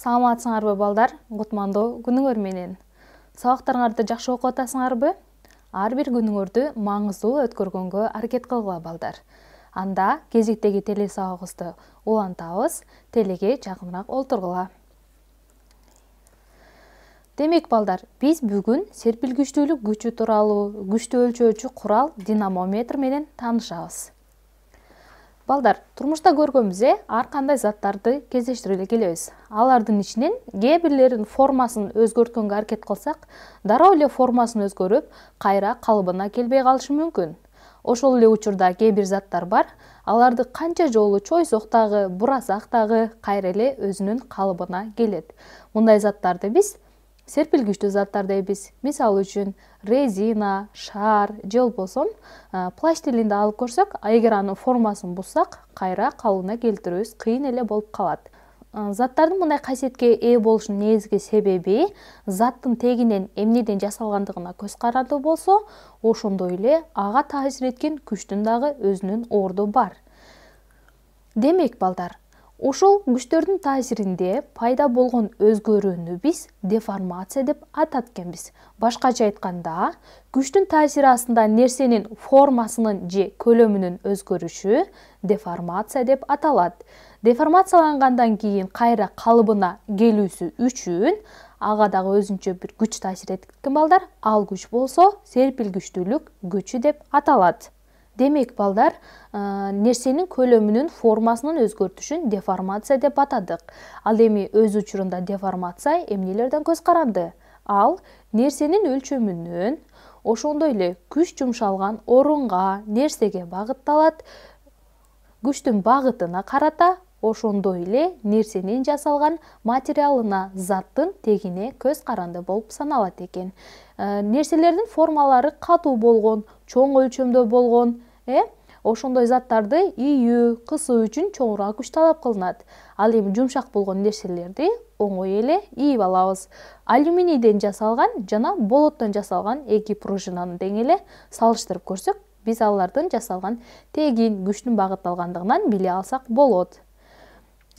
саламатсыңарбы балдар кутмандуу күнүңөр менен сабактарыңарды жакшы окуп атасыңарбы ар бир күнүңөрдү маңыздуу өткөргөнгө аракет кылгыла балдар анда кезектеги теле сабагыбызды улантабыз телеге жакыныраак олтургула демек балдар биз бүгүн серпилгичтүүлүк күчү тууралуу күчтү өлчөөчү курал динамометр менен таанышабыз балдар тұрмышта көргөнбүз арқандай заттарды кездештиреле келебиз Алардың ішінен кээ формасын өзгөрткөнгө аракет қылсақ, дарауле формасын өзгөріп, қайра қалыбына келбей калышы мүмкін. ошол эле учурда кээ заттар бар аларды қанча жолы чой соқтағы бұрасақтағы дагы кайра өзінің өзүнүн калыбына келет заттарды биз серпилгичтүү заттар дейбиз мисалы үчүн резина шар же болбосо пластилинди алып көрсөк эгер анын формасын бузсак кайра калыбына келтирүүбүз кыйын эле болуп калат заттардын мындай касиетке ээ болушунун негизги себеби заттын тегинен эмнеден жасалгандыгына көз каранды болсо ошондой эле ага таасир эткен күчтүн дагы өзүнүн орду бар демек балдар ошол күчтөрдүн таасиринде пайда болгон өзгөрүүнү биз деформация деп атат экенбиз башкача айтканда күчтүн таасири астында нерсенин формасынын же көлөмүнүн өзгөрүшү деформация деп аталат деформациялангандан кийин кайра калыбына келүүсү үчүн ага дагы өзүнчө бир күч таасир эткен балдар ал күч болсо серпилгичтүүлүк күчү деп аталат демек балдар ә, э, нерсенин көлөмүнүн формасынын өзгөртүшүн деформация деп атадык ал эми өз учурунда деформация эмнелерден көз каранды ал нерсенин өлчөмүнөн ошондой эле күш жумшалган орунга нерсеге багытталат күчтүн багытына карата ошондой эле нерсенин жасалган материалына заттын тегине көз каранды болуп саналат экен э, нерселердин формалары катуу болгон чоң өлчөмдө болгон э ошондой заттарды ийүү кысуу үчүн чоңураак күч талап кылынат ал эми жумшак болгон нерселерди оңой эле ийип алабыз алюминийден жасалган жана болоттон жасалган эки пружинаны тең эле салыштырып көрсөк биз алардын жасалган тегин күчтүн багытталгандыгынан биле алсак болот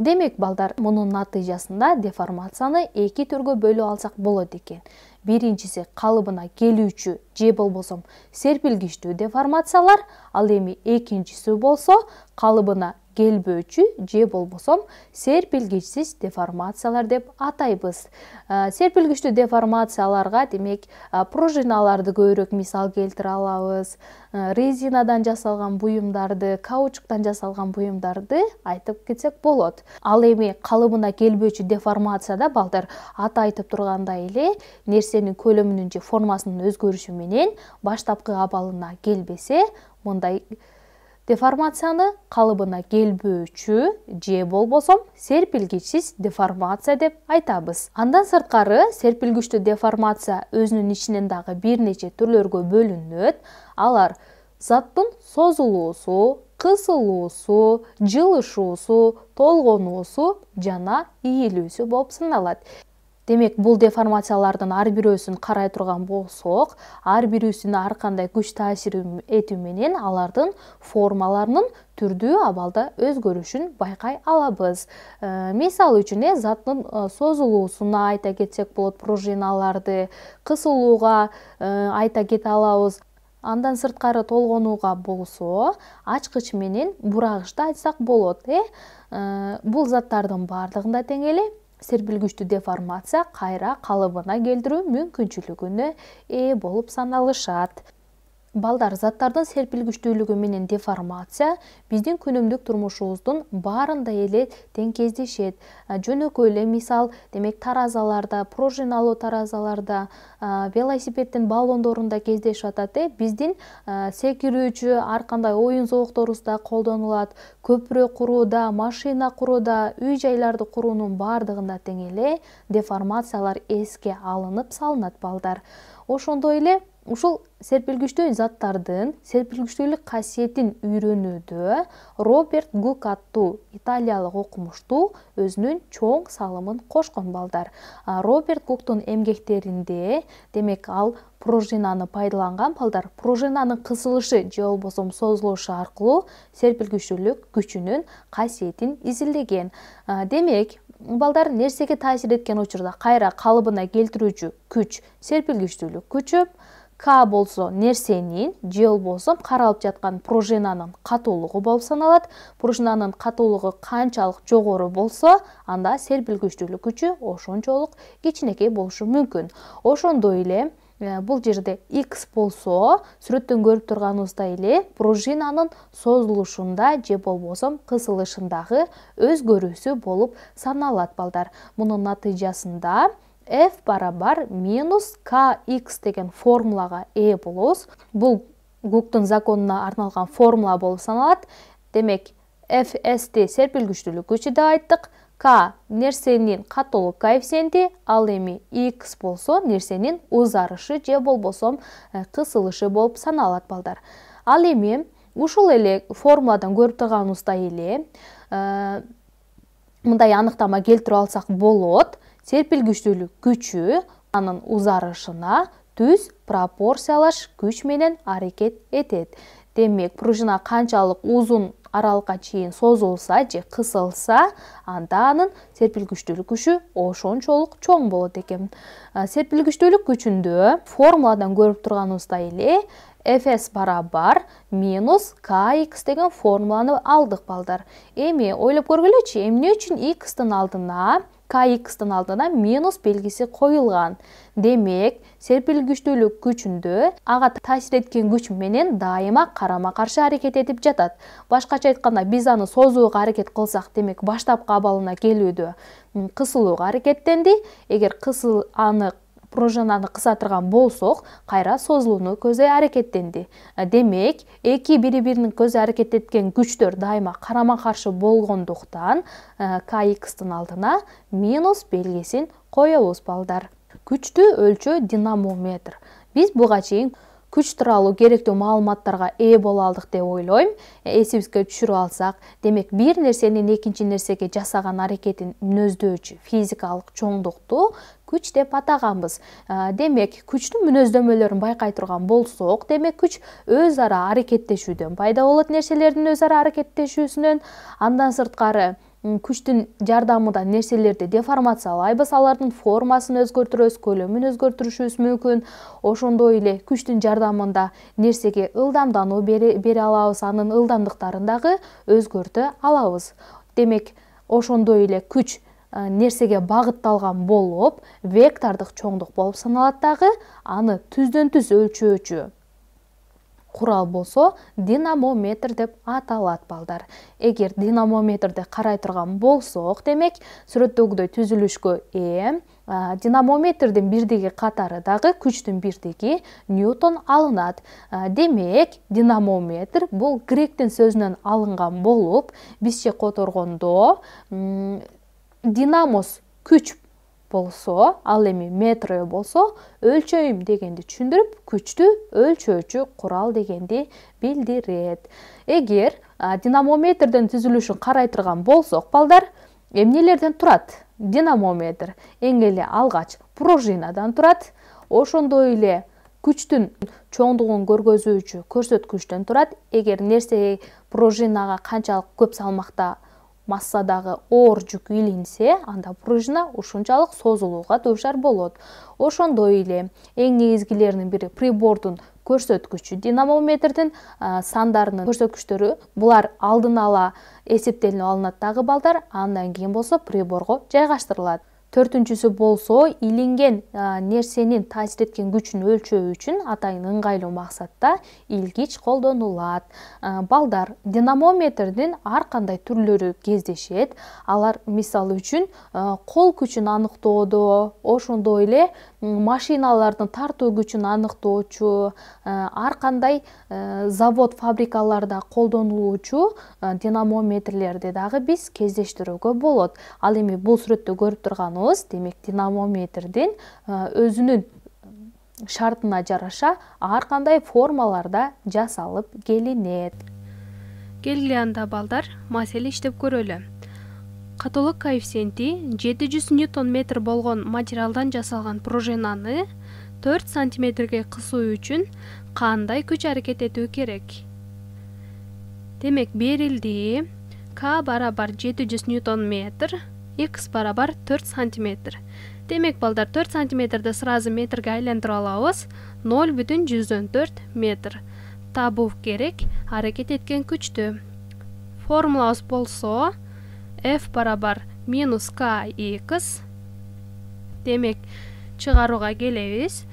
демек балдар мунун натыйжасында деформацияны эки түргө бөлүп алсак болот экен биринчиси калыбына келүүчү же болбосо серпилгичтүү деформациялар ал эми экинчиси болсо калыбына келбөөчү же болбосо серпилгичсиз деформациялар деп атайбыз серпилгичтүү деформацияларга демек пружиналарды көбүрөөк мисал келтире алабыз резинадан жасалган буюмдарды каучуктан жасалган буюмдарды айтып кетсек болот ал эми калыбына келбөөчү деформацияда балдар аты айтып тургандай эле нерсенин көлөмүнүн же формасынын өзгөрүшү менен баштапкы абалына келбесе мындай деформацияны қалыбына үші, же болбосом серпилгичсиз деформация деп айтабыз андан сырткары серпилгичтүү деформация өзүнүн ичинен дагы бир нече түрлөргө бөлүнөт алар заттын созулуусу кысылуусу жылышуусу толгонуусу жана ийилүүсү болуп саналат демек бул деформациялардын ар бирөөсүн карай турган болсок ар бирүсүнө ар кандай күч таасир этүү менен алардын формаларынын түрдүү абалда өзгөрүшүн байкай алабыз э, мисалы үчүн э заттын э, созулуусуна айта кетсек болот пружиналарды кысылууга э, айта кете алабыз андан сырткары толгонууга болсо ачкыч менен бурагычты айтсак болот э бул заттардын баардыгында тең эле серпилгичтүү деформация қайра калыбына келтирүү мүмкүнчүлүгүнө ээ болуп саналышат балдар заттардын серпилгичтүүлүгү менен деформация биздин күнүмдүк турмушубуздун баарында эле тең кездешет ә, жөнөкөй эле мисал демек таразаларда пружиналуу таразаларда ә, велосипедтің баллондорунда кездешип атат э биздин ә, секирүүчү ар кандай оюн зоокторубузда колдонулат көпүрө курууда машина курууда үй жайларды куруунун баардыгында тең деформациялар эске алынып салынат балдар ошондой эле ушул серпилгичтөө заттардын серпилгичтүүлүк касиетин үйрөнүүдө роберт Гукатту аттуу италиялык окумуштуу өзүнүн чоң салымын кошкон балдар роберт гуктун эмгектеринде демек ал пружинаны пайдаланган балдар пружинанын кысылышы же болбосо созулушу аркылуу серпилгичтүүлүк күчүнүн касиетин изилдеген демек балдар нерсеге таасир эткен учурда кайра калыбына келтирүүчү күч серпилгичтүүлүк күчү к болсо нерсенин же болбосо каралып жаткан пружинанын катуулугу болуп саналат пружинанын катуулугу канчалык жогору болсо анда серпилгичтүүлүк күчү ошончолук кичинекей болушу мүмкүн ошондой эле э, бул жерде x болсо сүрөттөн көрүп турганыбыздай эле пружинанын созулушунда же болбосо кысылышындагы өзгөрүүсү болуп саналат балдар мунун натыйжасында f барабар минус kx деген формулаға E болуыз бұл гуктың законына арналған формула болып саналады демек де серпілгіштілік күші де айттық к нерсенин катылуу коэффициенти ал эми x болсо нерсенин ұзарышы же болбосо э, қысылышы болып саналады. балдар ал эми ушул эле формуладан көрүп турганыбыздай эле э, мындай анықтама келтіріп алсақ болот серпилгичтүүлүк күчү анын узарышына түз пропорциялаш күч менен аракет этет демек пружина канчалык узун аралыкка чейин созулса же кысылса анда анын серпилгичтүүлүк күчү ошончолук чоң болот экен серпилгичтүүлүк күчүндө формуладан көрүп турганыбыздай эле fs барабар минус kx деген формуланы алдық балдар эми ойлоп көргүлөчү эмне үчүн x алдына kxтын алдына минус белгиси қойылған. демек серпилгичтүүлүк күчүндө аға таасир эткен күч менен дайыма қарама қаршы әрекет етіп жатат башкача айтканда биз аны созууга аракет қылсақ, демек баштапкы абалына келуді кысылууга аракеттенди эгер кысыл анық пружинаны кысатырган болсоқ қайра созылуыны көзі әрекеттенді. Ә, демек екі бири бірінің көзі аракет күштер күчтөр дайыма қаршы каршы болгондуктан ә, тың алдына минус белгисин коебуз балдар күчтү өлчөө динамометр биз бұға чейин күч тууралуу керекті маалыматтарга ээ боло алдық деп ойлойм ә, эсибизге түшүрүп алсақ, демек бир нерсенин екінші нерсеге жасаган аракетин мүнөздөчү физикалық чоңдықты күч деп атаганбыз ә, демек күчтүн мүнөздөмөлөрүн байкай турган болсок демек күч өз ара аракеттешүүдөн пайда болот нерселердин өз ара аракеттешүүсүнөн андан сырткары күчтүн жардамында нерселерди деформациялайбыз алардын формасын өзгөртүрөбүз көлөмүн өзгөртүшүбүз мүмкүн ошондой эле күчтүн жардамында нерсеге ылдамдануу бере алабыз анын ылдамдыктарын дагы өзгөртө алабыз демек ошондой эле күч нерсеге багытталган болуп вектордук чоңдук болуп саналат дагы аны түздөн түз өлчөөчү курал болсо динамометр деп аталат балдар эгер динамометрди карай турган болсок демек сүрөттөгүдөй түзүлүшкө ээ динамометрдин бирдиги катары дагы күчтүн бирдиги ньютон алынат демек динамометр бул гректин сөзүнөн алынган болуп бизче которгондо динамос күч болсо ал эми метро болсо өлчөйм дегенди түшүндүрүп күчтү өлчөөчү курал дегенди билдирет эгер динамометрдин түзүлүшүн карай турган болсок балдар эмнелерден турат динамометр эң эле алгач пружинадан турат ошондой эле күчтүн чоңдугун көргөзүүчү көрсөткүчтөн турат эгер нерсе пружинага канчалык көп салмакта массадагы оор жүк илинсе анда пружина ушунчалык созулууга дуушар болот ошондой эле эң негизгилеринин бири прибордун көрсөткүчү динамометрдин сандарынын көрсөткүчтөрү булар алдын ала эсептелинип алынат дагы балдар андан кийин болсо приборго жайгаштырылат төртүнчүсү болсо илинген нерсенин таасир эткен күчүн өлчөө үчүн атайын ыңгайлуу максатта илгич колдонулат балдар динамометрдин ар кандай түрлөрү кездешет алар мисалы үчүн кол күчүн аныктоодо ошондой эле машиналардын тартуу күчүн аныктоочу ар кандай завод фабрикаларда колдонулуучу динамометрлерди дагы биз кездештирүүгө болот ал эми бул сүрөттө көрүп турган демек динамометрдин өзінің шартына жараша арқандай формаларда жасалып келинет келгиле анда балдар маселе иштеп көрөлү катуулук коэффициенти 700 ньютон метр болгон материалдан жасалган пружинаны 4 сантиметрге кысуу үчүн кандай күч аракет этүү керек демек берилди к барабар жети ньютон метр x барабар 4 см. демек балдар 4 сантиметрді сразу метрге айландыра алабыз 0 бүтін метр Табу керек аракет еткен күчтү формулабыз болсо f барабар минус k x демек чыгарууга келебиз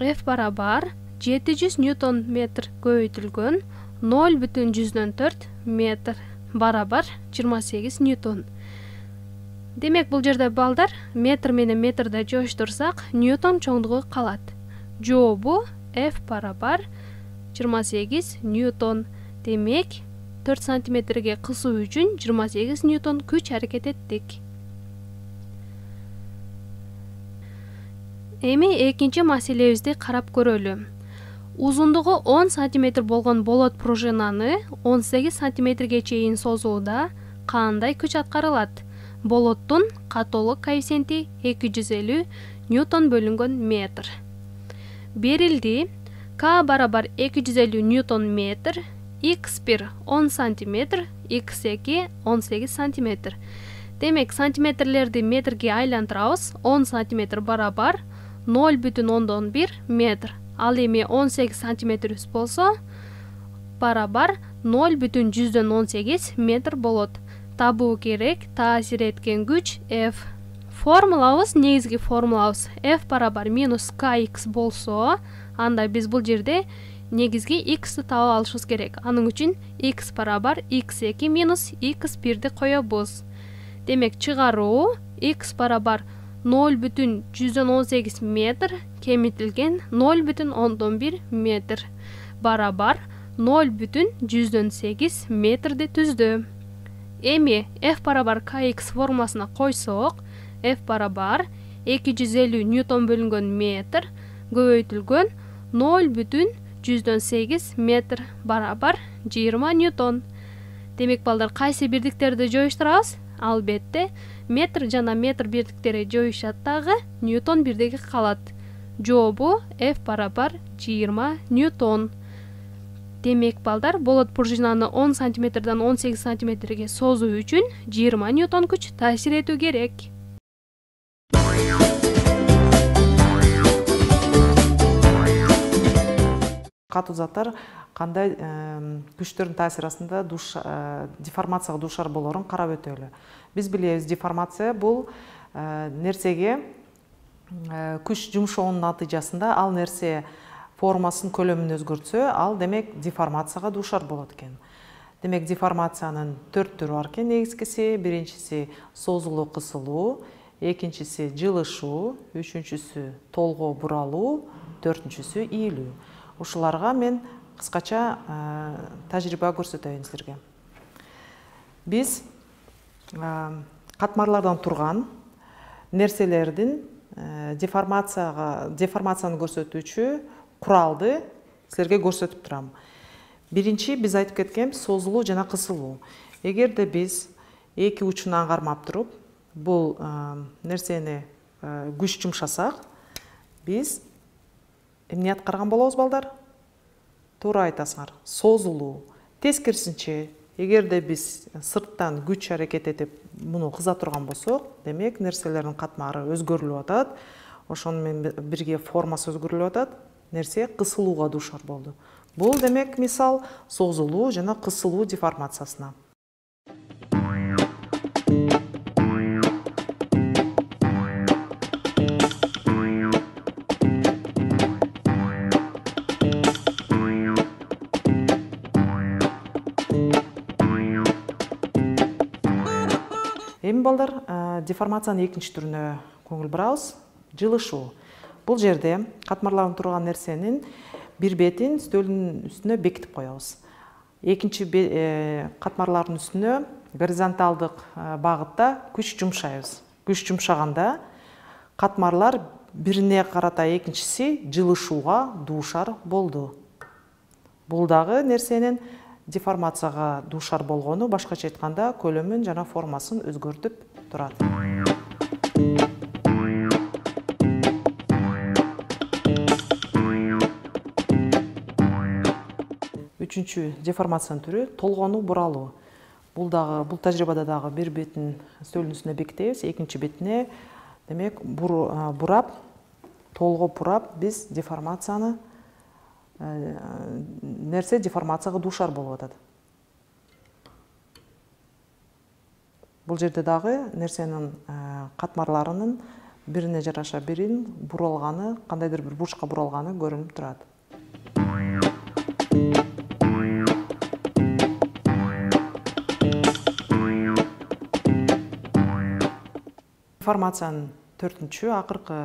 f барабар 700 ньютон метр көйтілгін. 0 бүтін метр барабар 28 ньютон демек бул жерде балдар метр менен метрде жоюштурсак ньютон чоңдугу калат жообу f барабар жыйырма сегиз ньютон демек төрт сантиметрге кысуу үчүн жыйырма сегиз ньютон күч аракет эттик эми экинчи маселебизди карап көрөлү узундугу он сантиметр болгон болот пружинаны он сегиз сантиметрге чейин созууда кандай күч аткарылат болоттун католук коэффициенти 250 ньютон бөлүнгөн метр берилди к барабар 250 ньютон метр x1 10 сантиметр x2 18 сантиметр демек сантиметрлерді метрге айлантырабыз 10 сантиметр барабар 0 бүтүн метр ал эми 18 сантиметр болсо барабар 0 бүтүн метр болот табуу керек таасир эткен күч f формулабыз негизги формулабыз f барабар минус k x болсо анда биз бул жерде негизги xти таап алышыбыз керек анын үчүн x барабар x эки минус x бирди коебуз демек чыгаруу x барабар ноль бүтүн жүздөн он сегиз метр кемитилген ноль бүтүн ондон бир метр барабар ноль бүтүн жүздөн сегиз метрди түздү эми f барабар kx x формуласына койсок f барабар эки жүз элүү ньютон бөлүнгөн метр көбөйтүлгөн ноль бүтүн жүздөн сегиз метр барабар жыйырма ньютон демек балдар кайсы бирдиктерди жоюштурабыз албетте метр жана метр бирдиктери жоюшат дагы ньютон бирдиги калат жообу f барабар жыйырма ньютон демек балдар болот пружинаны он сантиметрден он сегиз сантиметрге созуу үчүн жыйырма ньютон күч таасир этүү керек катуу заттар кандай күчтөрдүн таасири астында душ э, деформацияга дуушар болоорун карап өтөлү биз билебиз деформация бул э, нерсеге э, күч жумшоонун натыйжасында ал нерсе формасын көлөмүн өзгөртсө ал демек деформацияга дуушар болот экен демек деформациянын төрт түрү бар экен негизгиси биринчиси созулуу кысылуу экинчиси жылышуу үчүнчүсү толгоо буралуу төртүнчүсү ийилүү ушуларга мен кыскача э, тажрыйба көрсөтөйүн силерге биз э, катмарлардан турган нерселердин э, деформацияга деформацияны көрсөтүүчү куралды силерге көрсөтүп турам биринчи биз айтып кеткенбиз созулуу жана кысылуу эгерде биз эки учунан кармап туруп бул э, нерсени э, күч жумшасак биз эмне аткарган болобуз балдар туура айтасыңар созулуу тескерисинче эгерде биз сырттан күч аракет этип муну кыза турган болсок демек нерселердин катмары өзгөрүлүп атат ошону менен бирге формасы өзгөрүлүп атат нерсе кысылууга дуушар болду бул демек мисал созулуу жана кысылуу деформациясына эми балдар э, деформациянын экинчи түрүнө көңүл бурабыз жылышуу бул жерде катмарланып турган нерсенин бир бетин стөлдүн үстүнө бекитип коебуз экинчи э, катмарлардын үстүнө горизонталдык э, багытта күч жумшайбыз күч жумшаганда катмарлар бирине карата экинчиси жылышууга дуушар болду бул дагы нерсенин деформацияга дуушар болгону башкача айтканда көлөмүн жана формасын өзгөртүп турат үчүнчү деформациянын түрү толғану буралуу бул дагы бул тажрыйбада дагы бир бетин стөлдүн үстүнө бекитебиз экинчи бетине демек бурап толгоп бурап биз деформацияны нерсе деформацияга дуушар болуп атат бул жерде дагы нерсенин катмарларынын бирине жараша бирин буралганы кандайдыр бир бурчка буралганы көрүнүп турат деформацияның төртінші ақырқы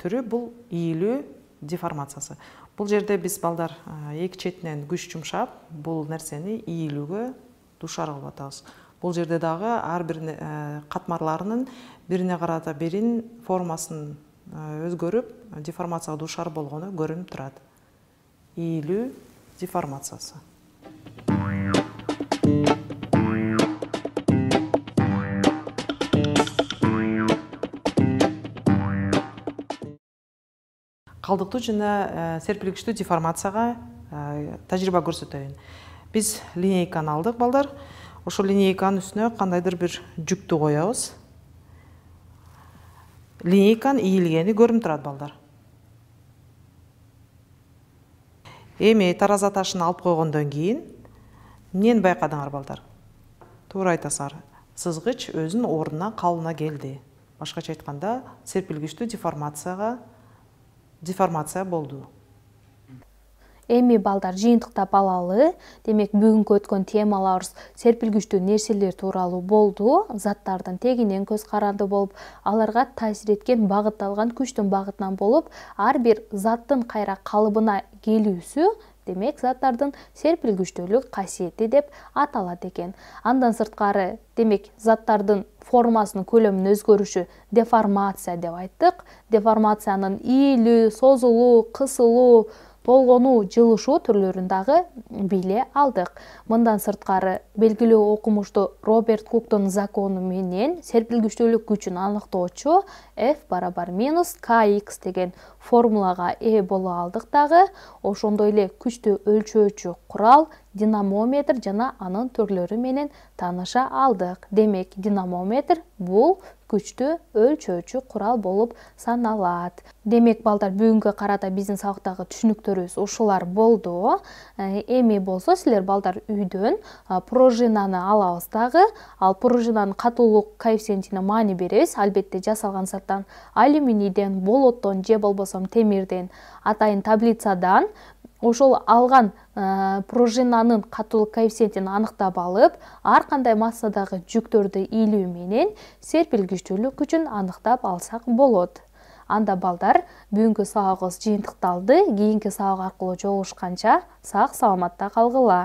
түрі бұл иілу деформациясы бұл жерде біз балдар екі шетінен күш жұмшап бұл нәрсені иілуге душар қылып атабыз бұл жерде дағы әрбір қатмарларының біріне қарата берін формасын өзгөрүп деформацияға душар болгону көрүнүп турат иілу деформациясы калдыктуу жана э, серпилгичтүү деформацияға э, тажрыйба көрсетейін Біз линейканы алдық балдар ошол линейканын үстүнө қандайдыр бір жүкті қоябыз линейканын ийилгени көрүнүп турат балдар эми тараза ташын алып койгондон кейін эмнени байкадыңар балдар туура айтасыңар Сызғыч өзүнүн орнына, қалына келді. башкача айтканда серпилгичтүү деформацияға деформация болды. эми балдар жыйынтыктап алалы демек бүгүнкү өткөн темаларыбыз серпилгичтүү нерселер тууралуу болду заттардын тегинен көз каранды болуп аларга таасир эткен багытталган күчтүн багытынан болуп ар бир заттын кайра калыбына келүүсү демек заттардын серпилгичтүүлүк касиети деп аталат экен андан сырткары демек заттардын формасынын көлөмүнүн өзгөрүшү деформация деп айттык деформациянын ийилүү созулуу кысылуу толгонуу жылышуу түрлөрүн дагы биле алдык мындан сырткары белгилүү окумушту роберт куктун закону менен серпилгичтүүлүк күчүн аныктоочу f барабар минус k x деген Формулаға ээ болу алдықтағы, дагы ошондой эле күчтү өлчөөчү құрал динамометр жана анын түрлөрү менен таныша алдық. демек динамометр бул күчтү өлчөөчү құрал болып саналат демек балдар бүгінгі қарата біздің сауықтағы түшүнүктөрүбүз ұшылар болды. Э, эми болсо сілер балдар үйдөн э, пружинаны алабыз дагы ал пружинанын катуулук коэффициентине маани беребиз албетте жасалған заттан алюминийден болоттон же болбосо темирден атайын таблицадан ошол алган э, пружинанын катуулук коэффициентин аныктап алып ар кандай массадагы жүктөрдү ийлүү менен серпилгичтүүлүк күчүн аныктап алсак болот анда балдар бүгүнкү сабагыбыз жыйынтыкталды кийинки сабак аркылуу жолугушканча сак саламатта калгыла